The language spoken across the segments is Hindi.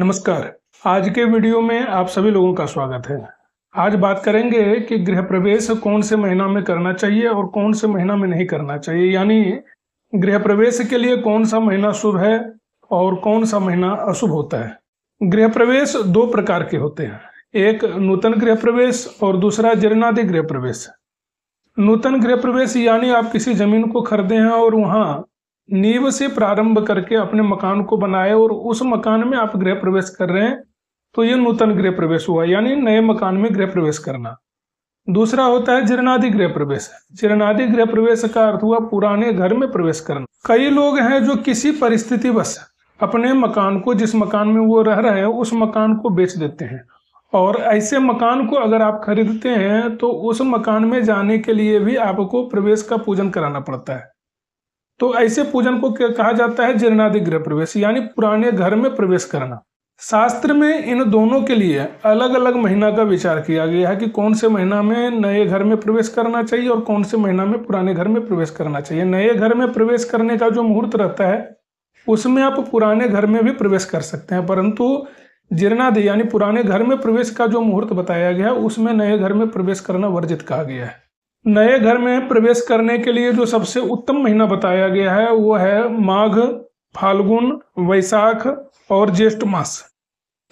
नमस्कार आज के वीडियो में आप सभी लोगों का स्वागत है आज बात करेंगे कि गृह प्रवेश कौन से महीना में करना चाहिए और कौन से महीना में नहीं करना चाहिए यानी गृह प्रवेश के लिए कौन सा महीना शुभ है और कौन सा महीना अशुभ होता है गृह प्रवेश दो प्रकार के होते हैं एक नूतन गृह प्रवेश और दूसरा जीर्णादि गृह प्रवेश नूतन गृह प्रवेश यानी आप किसी जमीन को खरीदे हैं और वहाँ नींव से प्रारंभ करके अपने मकान को बनाए और उस मकान में आप गृह प्रवेश कर रहे हैं तो ये नूतन गृह प्रवेश हुआ यानी नए मकान में गृह प्रवेश करना दूसरा होता है जीर्णादि गृह प्रवेश जीर्णादि गृह प्रवेश का अर्थ हुआ पुराने घर में प्रवेश करना कई लोग हैं जो किसी परिस्थिति बस अपने मकान को जिस मकान में वो रह रहे हैं उस मकान को बेच देते हैं और ऐसे मकान को अगर आप खरीदते हैं तो उस मकान में जाने के लिए भी आपको प्रवेश का पूजन कराना पड़ता है तो ऐसे पूजन को कहा जाता है जीर्णादि गृह प्रवेश यानी पुराने घर में प्रवेश करना शास्त्र में इन दोनों के लिए अलग अलग महीना का विचार किया गया है कि कौन से महीना में नए घर में प्रवेश करना चाहिए और कौन से महीना में पुराने घर में प्रवेश करना चाहिए नए घर में प्रवेश करने का जो मुहूर्त रहता है उसमें आप पुराने घर में भी प्रवेश कर सकते हैं परंतु जीर्णादि यानी पुराने घर में प्रवेश का जो मुहूर्त बताया गया है उसमें नए घर में प्रवेश करना वर्जित कहा गया है नए घर में प्रवेश करने के लिए जो सबसे उत्तम महीना बताया गया है वो है माघ फाल्गुन वैशाख और ज्येष्ठ मास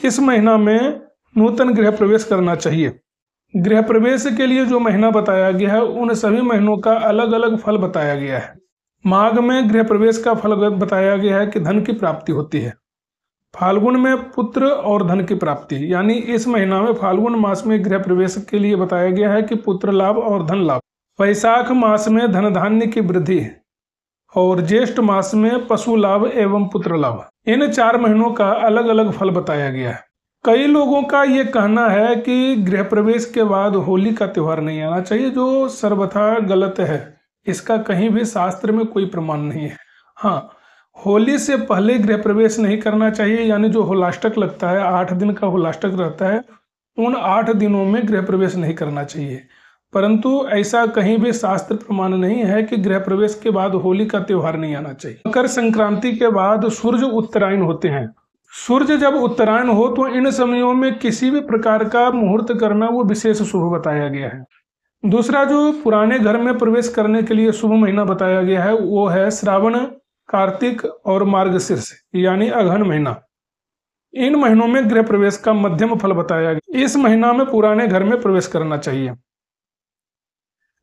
इस महीना में नूतन गृह प्रवेश करना चाहिए गृह प्रवेश के लिए जो महीना बताया गया है उन सभी महीनों का अलग अलग फल बताया गया है माघ में गृह प्रवेश का फल बताया गया है कि धन की प्राप्ति होती है फाल्गुन में पुत्र और धन की प्राप्ति यानी इस महीना में फाल्गुन मास में गृह प्रवेश के लिए बताया गया है कि पुत्र लाभ और धन लाभ वैशाख मास में धन धान्य की वृद्धि और ज्येष्ठ मास में पशु लाभ एवं पुत्र लाभ इन चार महीनों का अलग अलग फल बताया गया है कई लोगों का ये कहना है कि गृह प्रवेश के बाद होली का त्यौहार नहीं आना चाहिए जो सर्वथा गलत है इसका कहीं भी शास्त्र में कोई प्रमाण नहीं है हाँ होली से पहले गृह प्रवेश नहीं करना चाहिए यानी जो होलाष्टक लगता है आठ दिन का होलाष्टक रहता है उन आठ दिनों में गृह प्रवेश नहीं करना चाहिए परंतु ऐसा कहीं भी शास्त्र प्रमाण नहीं है कि गृह प्रवेश के बाद होली का त्यौहार नहीं आना चाहिए मकर संक्रांति के बाद सूर्य उत्तरायण होते हैं सूर्य जब उत्तरायण हो तो इन समयों में किसी भी प्रकार का मुहूर्त करना वो विशेष शुभ बताया गया है दूसरा जो पुराने घर में प्रवेश करने के लिए शुभ महीना बताया गया है वो है श्रावण कार्तिक और मार्गशीर्ष यानी अघन महीना इन महीनों में गृह प्रवेश का मध्यम फल बताया गया इस महीना में पुराने घर में प्रवेश करना चाहिए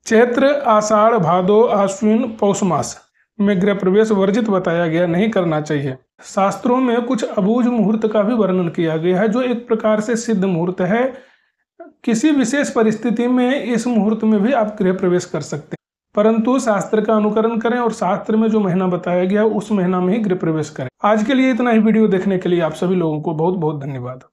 चैत्र आषाढ़ भादो आश्विन पौष मास में गृह प्रवेश वर्जित बताया गया नहीं करना चाहिए शास्त्रों में कुछ अबूझ मुहूर्त का भी वर्णन किया गया है जो एक प्रकार से सिद्ध मुहूर्त है किसी विशेष परिस्थिति में इस मुहूर्त में भी आप गृह प्रवेश कर सकते हैं परंतु शास्त्र का अनुकरण करें और शास्त्र में जो महीना बताया गया उस महीना में ही गृह प्रवेश करें आज के लिए इतना ही वीडियो देखने के लिए आप सभी लोगों को बहुत बहुत धन्यवाद